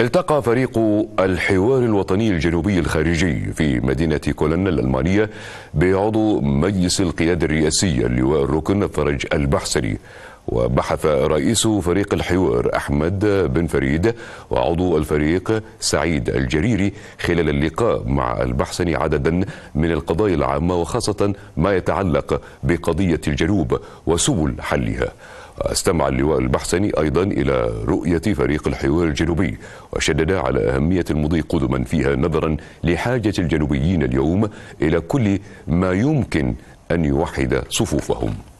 التقى فريق الحوار الوطني الجنوبي الخارجي في مدينة كولن الألمانية بعضو مجلس القيادة الرئاسية اللواء الركن فرج البحسري وبحث رئيس فريق الحوار أحمد بن فريد وعضو الفريق سعيد الجريري خلال اللقاء مع البحسني عددا من القضايا العامة وخاصة ما يتعلق بقضية الجنوب وسبل حلها استمع اللواء البحسني أيضا إلى رؤية فريق الحوار الجنوبي وشدد على أهمية المضي قدما فيها نظرا لحاجة الجنوبيين اليوم إلى كل ما يمكن أن يوحد صفوفهم